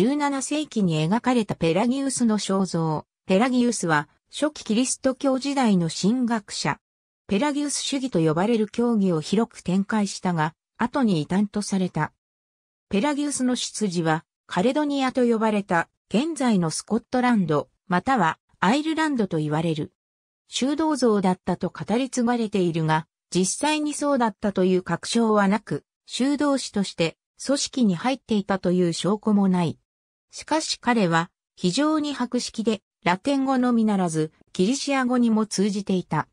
17世紀に描かれたペラギウスの肖像。ペラギウスは初期キリスト教時代の神学者。ペラギウス主義と呼ばれる教義を広く展開したが、後に異端とされた。ペラギウスの出自はカレドニアと呼ばれた現在のスコットランド、またはアイルランドと言われる。修道像だったと語り継がれているが、実際にそうだったという確証はなく、修道士として組織に入っていたという証拠もない。しかし彼は非常に博識でラテン語のみならずギリシア語にも通じていた。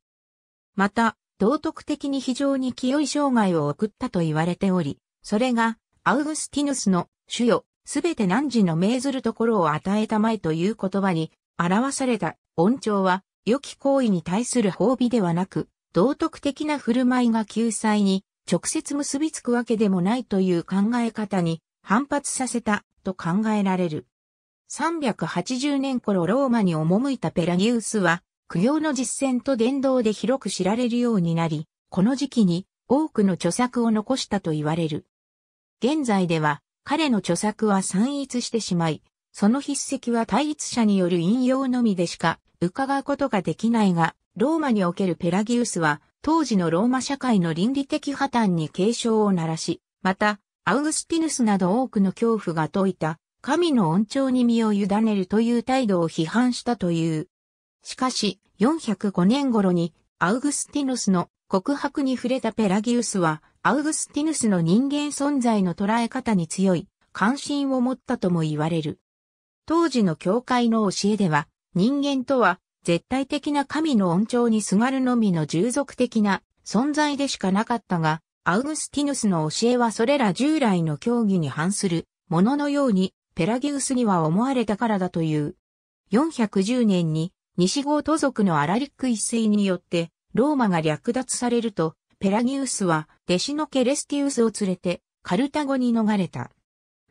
また、道徳的に非常に清い生涯を送ったと言われており、それがアウグスティヌスの主よ、すべて汝の命ずるところを与えたまえという言葉に表された恩寵は良き行為に対する褒美ではなく、道徳的な振る舞いが救済に直接結びつくわけでもないという考え方に反発させたと考えられる。380年頃ローマに赴いたペラギウスは、苦行の実践と伝道で広く知られるようになり、この時期に多くの著作を残したと言われる。現在では彼の著作は散逸してしまい、その筆跡は対立者による引用のみでしか伺うことができないが、ローマにおけるペラギウスは当時のローマ社会の倫理的破綻に警鐘を鳴らし、またアウグスティヌスなど多くの恐怖が解いた、神の恩寵に身を委ねるという態度を批判したという。しかし、405年頃に、アウグスティヌスの告白に触れたペラギウスは、アウグスティヌスの人間存在の捉え方に強い関心を持ったとも言われる。当時の教会の教えでは、人間とは絶対的な神の恩寵にすがるのみの従属的な存在でしかなかったが、アウグスティヌスの教えはそれら従来の教義に反するもののようにペラギウスには思われたからだという。410年に西郷都族のアラリック一世によってローマが略奪されるとペラギウスは弟子のケレスティウスを連れてカルタゴに逃れた。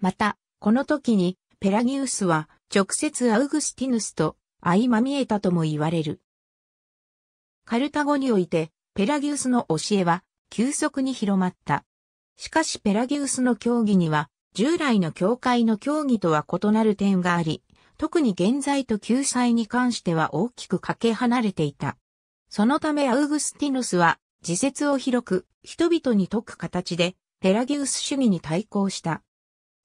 また、この時にペラギウスは直接アウグスティヌスと相まみえたとも言われる。カルタゴにおいてペラギウスの教えは急速に広まった。しかしペラギウスの競技には、従来の教会の競技とは異なる点があり、特に現在と救済に関しては大きくかけ離れていた。そのためアウグスティヌスは、自説を広く、人々に説く形で、ペラギウス主義に対抗した。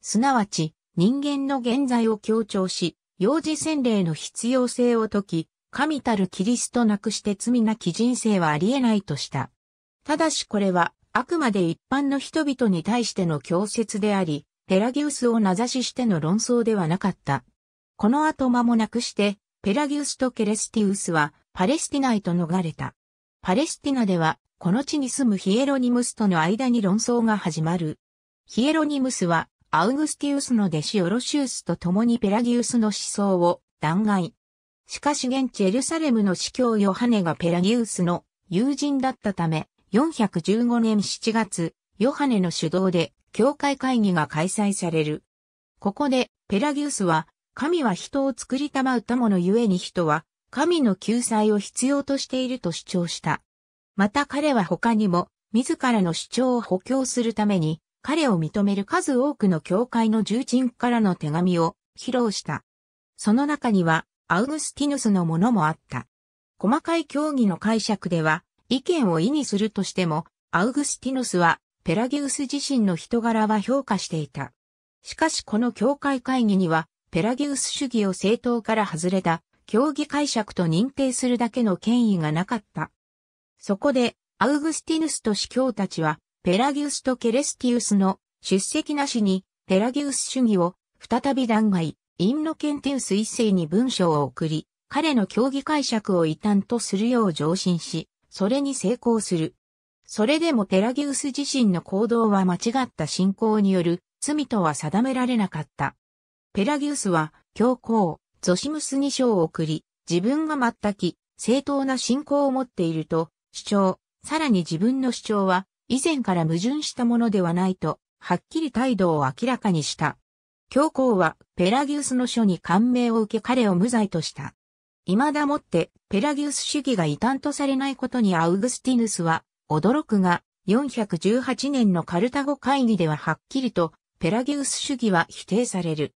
すなわち、人間の現在を強調し、幼児洗礼の必要性を説き、神たるキリストなくして罪なき人生はありえないとした。ただしこれは、あくまで一般の人々に対しての強説であり、ペラギウスを名指ししての論争ではなかった。この後間もなくして、ペラギウスとケレスティウスはパレスティナへと逃れた。パレスティナでは、この地に住むヒエロニムスとの間に論争が始まる。ヒエロニムスは、アウグスティウスの弟子オロシウスと共にペラギウスの思想を弾劾。しかし現地エルサレムの司教ヨハネがペラギウスの友人だったため、415年7月、ヨハネの主導で教会会議が開催される。ここで、ペラギウスは、神は人を作りたまうたものゆえに人は、神の救済を必要としていると主張した。また彼は他にも、自らの主張を補強するために、彼を認める数多くの教会の重鎮からの手紙を披露した。その中には、アウグスティヌスのものもあった。細かい教義の解釈では、意見を意にするとしても、アウグスティノスはペラギウス自身の人柄は評価していた。しかしこの教会会議には、ペラギウス主義を政党から外れた、教義解釈と認定するだけの権威がなかった。そこで、アウグスティヌスと司教たちは、ペラギウスとケレスティウスの出席なしに、ペラギウス主義を再び弾劾、インノケンティウス一世に文章を送り、彼の教義解釈を異端とするよう上申し、それに成功する。それでもテラギウス自身の行動は間違った信仰による罪とは定められなかった。ペラギウスは教皇、ゾシムスに賞を送り、自分が全く正当な信仰を持っていると主張、さらに自分の主張は以前から矛盾したものではないと、はっきり態度を明らかにした。教皇はペラギウスの書に感銘を受け彼を無罪とした。未だもってペラギウス主義が異端とされないことにアウグスティヌスは驚くが、418年のカルタゴ会議でははっきりとペラギウス主義は否定される。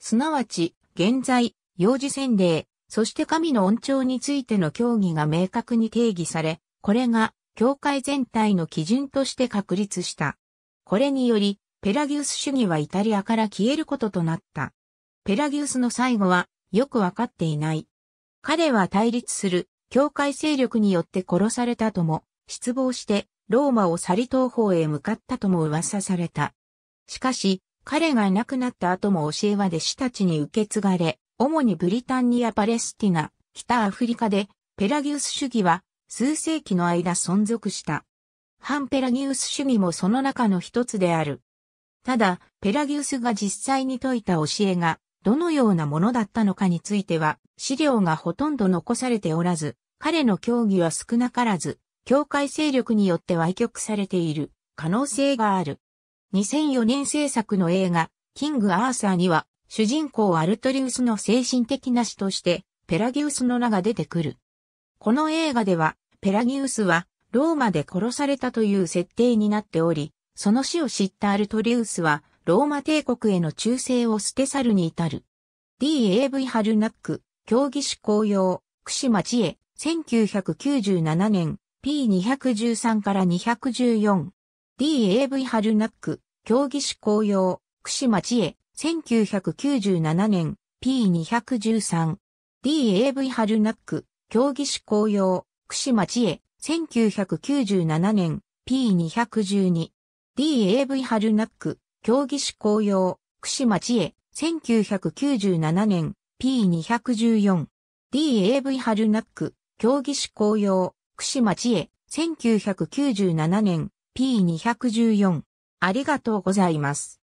すなわち、現在、幼児洗礼、そして神の恩寵についての協議が明確に定義され、これが教会全体の基準として確立した。これにより、ペラギウス主義はイタリアから消えることとなった。ペラギウスの最後はよくわかっていない。彼は対立する教会勢力によって殺されたとも、失望してローマを去り東方へ向かったとも噂された。しかし、彼が亡くなった後も教えは弟子たちに受け継がれ、主にブリタンニア・パレスティナ、北アフリカで、ペラギウス主義は数世紀の間存続した。反ペラギウス主義もその中の一つである。ただ、ペラギウスが実際に説いた教えが、どのようなものだったのかについては資料がほとんど残されておらず、彼の教義は少なからず、教会勢力によって歪曲されている可能性がある。2004年制作の映画、キング・アーサーには、主人公アルトリウスの精神的な死として、ペラギウスの名が出てくる。この映画では、ペラギウスは、ローマで殺されたという設定になっており、その死を知ったアルトリウスは、ローマ帝国への忠誠を捨て去るに至る。DAV ハルナック、競技士公用、串間千九1997年、P213 から214。DAV ハルナック、競技士公用、串間千九1997年、P213。DAV ハルナック、競技士公用、串間千九1997年、P212。DAV ハルナック、競技士公用、串町へ、1997年、P214。DAV 春ナック、競技士公用、串町へ、1997年、P214。ありがとうございます。